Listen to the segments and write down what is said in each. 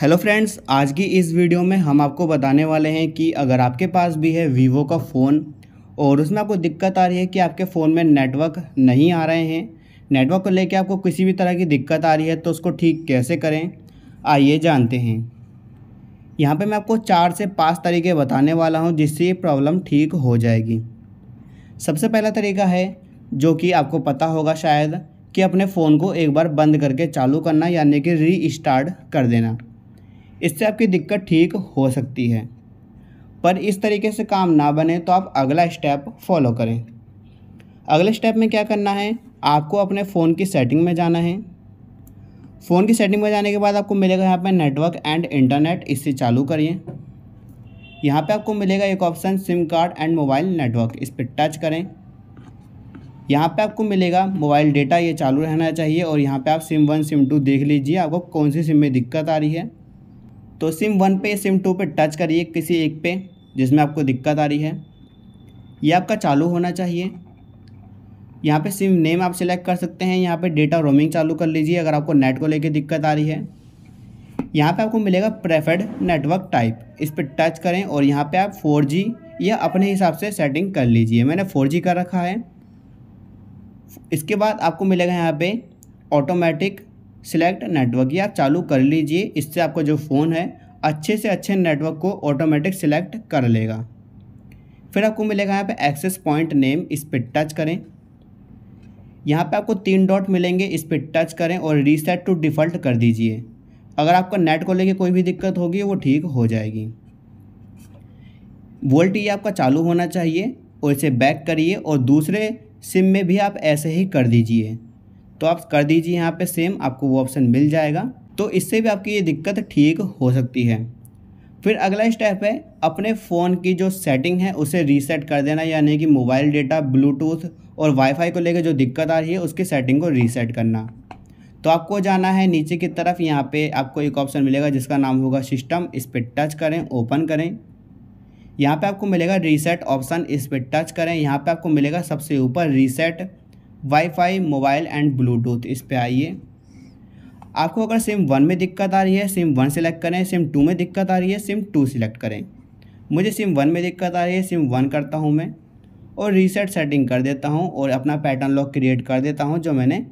hello friends आज की इस वीडियो में हम आपको बताने वाले हैं कि अगर आपके पास भी है वीवो का फ़ोन और उसमें आपको दिक्कत आ रही है कि आपके फ़ोन में नेटवर्क नहीं आ रहे हैं नेटवर्क को लेकर आपको किसी भी तरह की दिक्कत आ रही है तो उसको ठीक कैसे करें आइए जानते हैं यहाँ पे मैं आपको चार से पाँच तरीके बताने वाला हूँ जिससे ये प्रॉब्लम ठीक हो जाएगी सबसे पहला तरीका है जो कि आपको पता होगा शायद कि अपने फ़ोन को एक बार बंद करके चालू करना यानी कि री स्टार्ट कर देना इससे आपकी दिक्कत ठीक हो सकती है पर इस तरीके से काम ना बने तो आप अगला स्टेप फॉलो करें अगले स्टेप में क्या करना है आपको अपने फ़ोन की सेटिंग में जाना है फ़ोन की सेटिंग में जाने के बाद आपको मिलेगा यहाँ पर नेटवर्क एंड इंटरनेट इससे चालू करिए यहाँ पे आपको मिलेगा एक option SIM card and mobile network इस पर टच करें यहाँ पे आपको मिलेगा मोबाइल डेटा ये चालू रहना चाहिए और यहाँ पे आप सिम वन सिम टू देख लीजिए आपको कौन सी सिम में दिक्कत आ रही है तो सिम वन पे सिम टू पे टच करिए किसी एक पे जिसमें आपको दिक्कत आ रही है ये आपका चालू होना चाहिए यहाँ पे सिम नेम आप सिलेक्ट कर सकते हैं यहाँ पे डेटा रोमिंग चालू कर लीजिए अगर आपको नेट को लेके दिक्कत आ रही है यहाँ पे आपको मिलेगा प्रेफर्ड नेटवर्क टाइप इस पर टच करें और यहाँ पे आप 4G या अपने हिसाब से सेटिंग कर लीजिए मैंने 4G कर रखा है इसके बाद आपको मिलेगा यहाँ पे ऑटोमेटिक सिलेक्ट नेटवर्क या चालू कर लीजिए इससे आपका जो फ़ोन है अच्छे से अच्छे नेटवर्क को ऑटोमेटिक सिलेक्ट कर लेगा फिर आपको मिलेगा यहाँ पे एक्सेस पॉइंट नेम इस पर टच करें यहाँ पे आपको तीन डॉट मिलेंगे इस पर टच करें और रीसेट टू डिफ़ॉल्ट कर दीजिए अगर आपका नेट को लेके कोई भी दिक्कत होगी वो ठीक हो जाएगी वोल्ट ये आपका चालू होना चाहिए और इसे बैक करिए और दूसरे सिम में भी आप ऐसे ही कर दीजिए तो आप कर दीजिए यहाँ पे सेम आपको वो ऑप्शन मिल जाएगा तो इससे भी आपकी ये दिक्कत ठीक हो सकती है फिर अगला स्टेप है अपने फ़ोन की जो सेटिंग है उसे रीसेट कर देना यानी कि मोबाइल डेटा ब्लूटूथ और वाईफाई को लेकर जो दिक्कत आ रही है उसकी सेटिंग को रीसेट करना तो आपको जाना है नीचे की तरफ यहाँ पे आपको एक ऑप्शन मिलेगा जिसका नाम होगा सिस्टम इस पर टच करें ओपन करें यहाँ पे आपको मिलेगा रीसेट ऑप्शन इस पर टच करें यहाँ पे आपको मिलेगा सबसे ऊपर reset wifi mobile and Bluetooth इस पर आइए आपको अगर सिम वन में दिक्कत आ रही है सिम वन सेलेक्ट करें सिम टू में दिक्कत आ रही है सिम टू सेलेक्ट करें मुझे सिम वन में दिक्कत आ रही है सिम वन करता हूँ मैं और रीसेट सेटिंग कर देता हूँ और अपना पैटर्न लॉक क्रिएट कर देता हूँ जो मैंने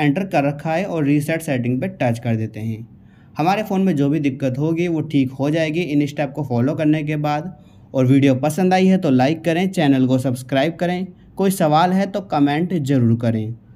एंटर कर रखा है और रीसेट सेटिंग पे टच कर देते हैं हमारे फ़ोन में जो भी दिक्कत होगी वो ठीक हो जाएगी इन स्टेप को फॉलो करने के बाद और वीडियो पसंद आई है तो लाइक करें चैनल को सब्सक्राइब करें कोई सवाल है तो कमेंट ज़रूर करें